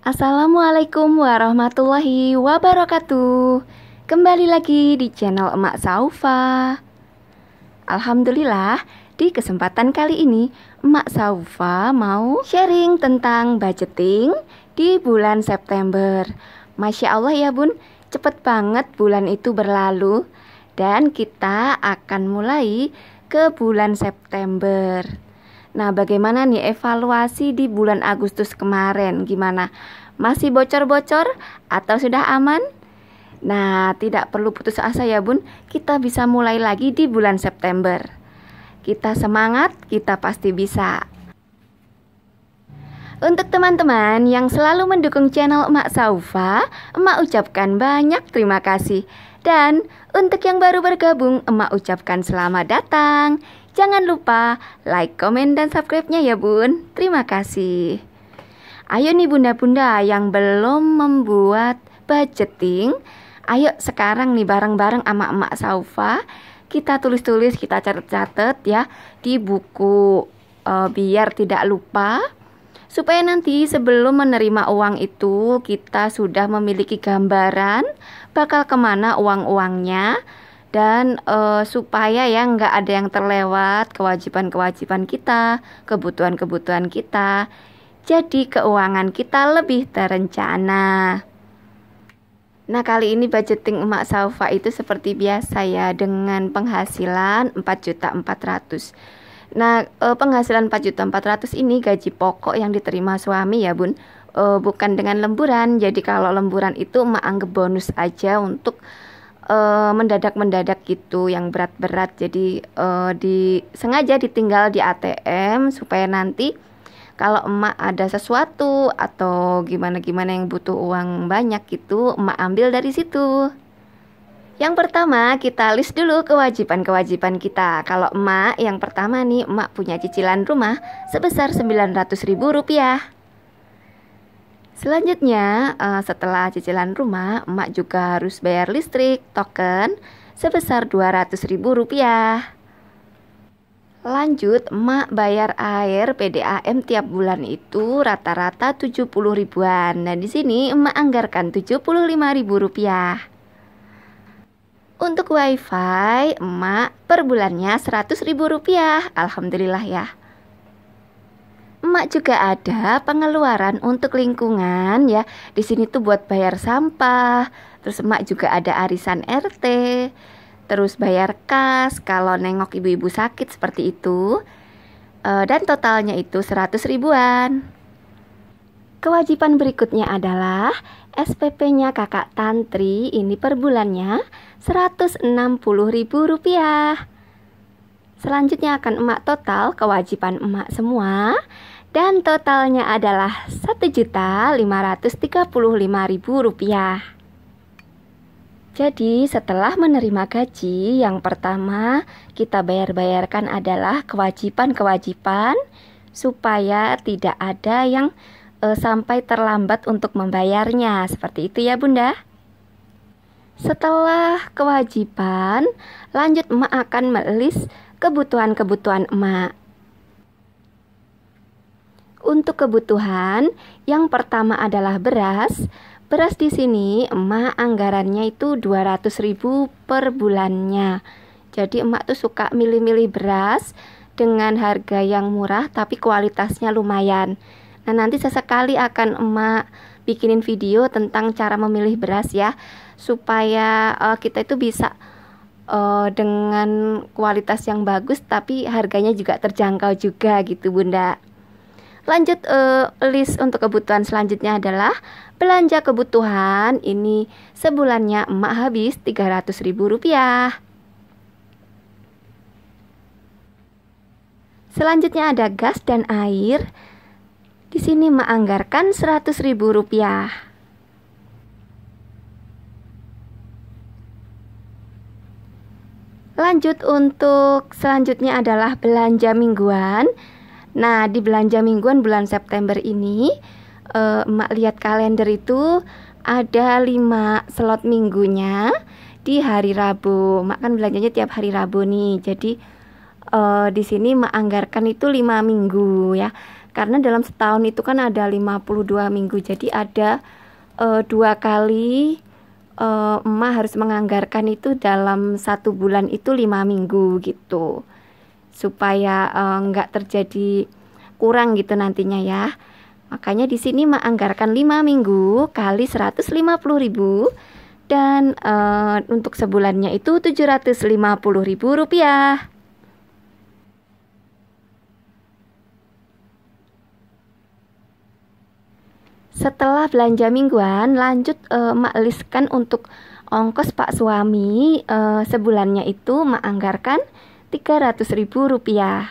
Assalamualaikum warahmatullahi wabarakatuh Kembali lagi di channel Emak Saufa Alhamdulillah, di kesempatan kali ini Emak Saufa mau sharing tentang budgeting di bulan September Masya Allah ya bun, cepet banget bulan itu berlalu Dan kita akan mulai ke bulan September Nah, bagaimana nih evaluasi di bulan Agustus kemarin? Gimana? Masih bocor-bocor atau sudah aman? Nah, tidak perlu putus asa ya, Bun. Kita bisa mulai lagi di bulan September. Kita semangat, kita pasti bisa. Untuk teman-teman yang selalu mendukung channel Emak Saufa, Emak ucapkan banyak terima kasih. Dan untuk yang baru bergabung, Emak ucapkan selamat datang. Jangan lupa like, komen, dan subscribe-nya ya bun. Terima kasih. Ayo nih bunda-bunda yang belum membuat budgeting, ayo sekarang nih bareng-bareng sama emak Saufa kita tulis-tulis, kita catat-catat ya di buku e, biar tidak lupa supaya nanti sebelum menerima uang itu kita sudah memiliki gambaran bakal kemana uang-uangnya dan uh, supaya ya nggak ada yang terlewat kewajiban-kewajiban kita, kebutuhan-kebutuhan kita. Jadi keuangan kita lebih terencana. Nah kali ini budgeting emak Saufa itu seperti biasa ya dengan penghasilan 4.400. Nah uh, penghasilan 4.400 ini gaji pokok yang diterima suami ya bun, uh, bukan dengan lemburan. Jadi kalau lemburan itu emak anggap bonus aja untuk uh, mendadak-mendadak gitu yang berat-berat jadi uh, eh, di sengaja ditinggal di ATM supaya nanti kalau emak ada sesuatu atau gimana-gimana yang butuh uang banyak gitu emak ambil dari situ yang pertama kita list dulu kewajiban-kewajiban kita Kalau emak yang pertama nih emak punya cicilan rumah sebesar rp ribu rupiah Selanjutnya, eh, setelah cicilan rumah, emak juga harus bayar listrik token sebesar Rp200.000. Lanjut, emak bayar air PDAM tiap bulan itu rata-rata 70 ribuan. Nah, di sini emak anggarkan Rp75.000. Untuk WiFi, emak per bulannya Rp100.000. Alhamdulillah ya emak juga ada pengeluaran untuk lingkungan ya. Di sini tuh buat bayar sampah, terus emak juga ada arisan RT, terus bayar kas kalau nengok ibu-ibu sakit seperti itu. E, dan totalnya itu 100 ribuan. Kewajiban berikutnya adalah SPP-nya kakak tantri ini per bulannya Rp160.000. Selanjutnya akan emak total kewajiban emak semua dan totalnya adalah rp rupiah. Jadi, setelah menerima gaji, yang pertama kita bayar-bayarkan adalah kewajiban-kewajiban supaya tidak ada yang e, sampai terlambat untuk membayarnya. Seperti itu ya, Bunda. Setelah kewajiban, lanjut emak akan melis kebutuhan-kebutuhan emak. Untuk kebutuhan, yang pertama adalah beras. Beras di sini emak anggarannya itu 200.000 per bulannya. Jadi emak tuh suka milih-milih beras dengan harga yang murah tapi kualitasnya lumayan. Nah, nanti sesekali akan emak bikinin video tentang cara memilih beras ya supaya uh, kita itu bisa uh, dengan kualitas yang bagus tapi harganya juga terjangkau juga gitu Bunda. Lanjut uh, list untuk kebutuhan selanjutnya adalah belanja kebutuhan. Ini sebulannya emak habis ribu rupiah. Selanjutnya ada gas dan air. Di sini menganggarkan ribu rupiah. Lanjut untuk selanjutnya adalah belanja mingguan. Nah, di belanja mingguan bulan September ini, eh, emak lihat kalender itu ada 5 slot minggunya di hari Rabu. Mak kan belanjanya tiap hari Rabu nih. Jadi eh, di sini mak anggarkan itu 5 minggu ya. Karena dalam setahun itu kan ada 52 minggu. Jadi ada eh, dua kali uh, emak harus menganggarkan itu dalam satu bulan itu lima minggu gitu supaya eh, nggak uh, terjadi kurang gitu nantinya ya makanya di sini emak anggarkan lima minggu kali seratus lima puluh ribu dan uh, untuk sebulannya itu tujuh ratus lima puluh ribu rupiah Setelah belanja mingguan, lanjut uh, mak liskan untuk ongkos pak suami uh, sebulannya itu mak anggarkan 300 ribu rupiah.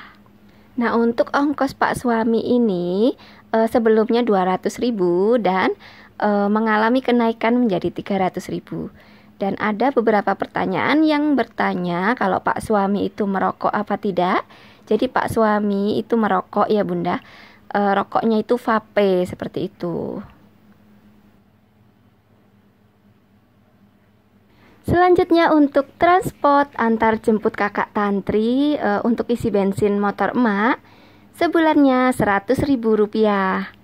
Nah, untuk ongkos pak suami ini uh, sebelumnya 200 ribu dan uh, mengalami kenaikan menjadi 300 ribu. Dan ada beberapa pertanyaan yang bertanya kalau pak suami itu merokok apa tidak. Jadi pak suami itu merokok ya bunda e, rokoknya itu vape seperti itu. Selanjutnya untuk transport antar jemput kakak tantri e, untuk isi bensin motor emak sebulannya ribu rupiah.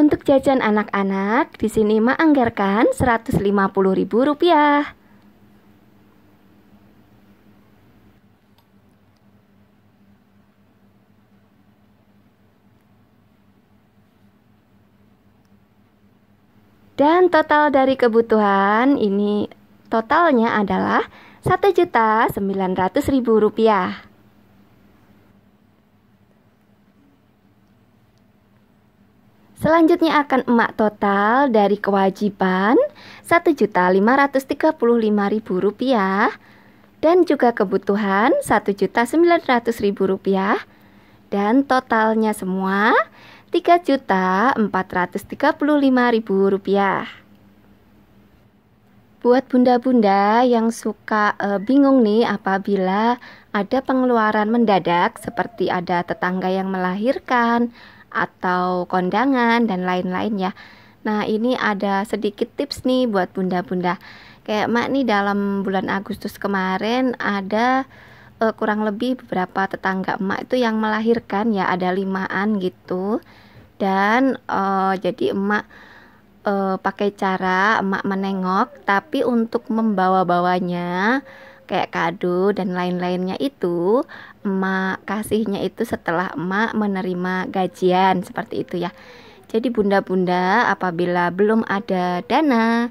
Untuk jajan anak-anak, di sini Ma anggarkan Rp150.000. Dan total dari kebutuhan ini totalnya adalah Rp1.900.000. Selanjutnya akan emak total dari kewajiban Rp1.535.000 dan juga kebutuhan Rp1.900.000 dan totalnya semua Rp3.435.000. Buat bunda-bunda yang suka e, bingung nih apabila ada pengeluaran mendadak seperti ada tetangga yang melahirkan atau kondangan dan lain-lain ya. Nah, ini ada sedikit tips nih buat bunda-bunda. Kayak Mak nih dalam bulan Agustus kemarin ada uh, kurang lebih beberapa tetangga Emak itu yang melahirkan ya, ada limaan gitu. Dan uh, jadi Emak uh, e, pakai cara Emak menengok tapi untuk membawa-bawanya kayak kado dan lain-lainnya itu emak kasihnya itu setelah emak menerima gajian seperti itu ya. Jadi bunda-bunda apabila belum ada dana,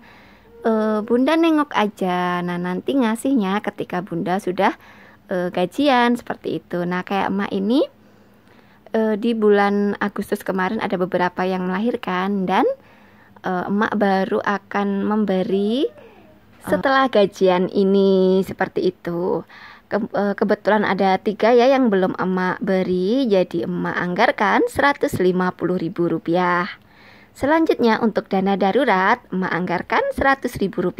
e, bunda nengok aja. Nah nanti ngasihnya ketika bunda sudah e, gajian seperti itu. Nah kayak emak ini e, di bulan Agustus kemarin ada beberapa yang melahirkan dan e, emak baru akan memberi oh. setelah gajian ini seperti itu. Ke, e, kebetulan ada tiga ya yang belum emak beri, jadi emak anggarkan Rp150.000. Selanjutnya untuk dana darurat, emak anggarkan Rp100.000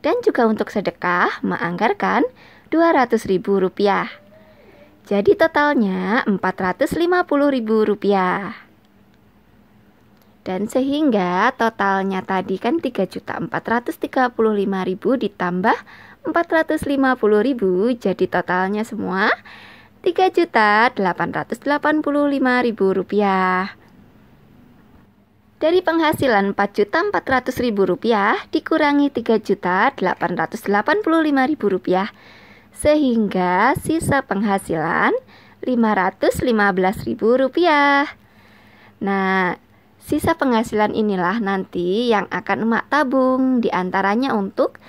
dan juga untuk sedekah emak anggarkan Rp200.000. Jadi totalnya Rp450.000. Dan sehingga totalnya tadi kan 3.435.000 ditambah 450.000 jadi totalnya semua rp rupiah. dari penghasilan 4.400.000 rupiah dikurangi rp rupiah sehingga sisa penghasilan 515.000 rupiah. Nah, sisa penghasilan inilah nanti yang akan emak tabung diantaranya untuk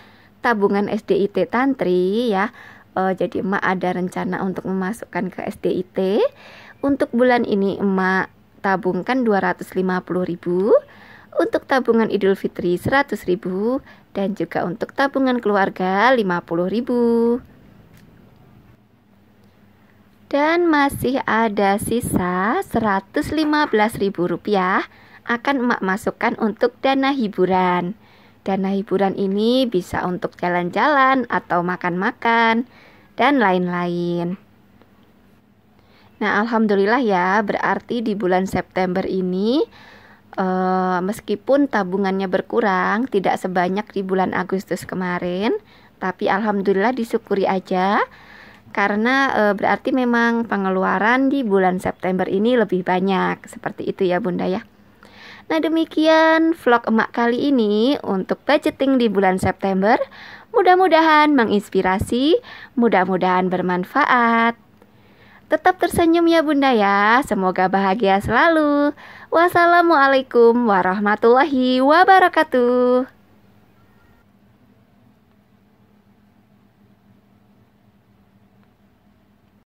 tabungan SDIT Tantri ya. Uh, jadi emak ada rencana untuk memasukkan ke SDIT. Untuk bulan ini emak tabungkan 250.000 untuk tabungan Idul Fitri 100.000 dan juga untuk tabungan keluarga 50.000. Dan masih ada sisa Rp115.000 akan emak masukkan untuk dana hiburan. Dana hiburan ini bisa untuk jalan-jalan atau makan-makan dan lain-lain. Nah, alhamdulillah ya, berarti di bulan September ini eh, meskipun tabungannya berkurang tidak sebanyak di bulan Agustus kemarin, tapi alhamdulillah disyukuri aja karena e, berarti memang pengeluaran di bulan September ini lebih banyak seperti itu ya Bunda ya. Nah demikian vlog emak kali ini untuk budgeting di bulan September. Mudah-mudahan menginspirasi, mudah-mudahan bermanfaat. Tetap tersenyum ya bunda ya, semoga bahagia selalu. Wassalamualaikum warahmatullahi wabarakatuh.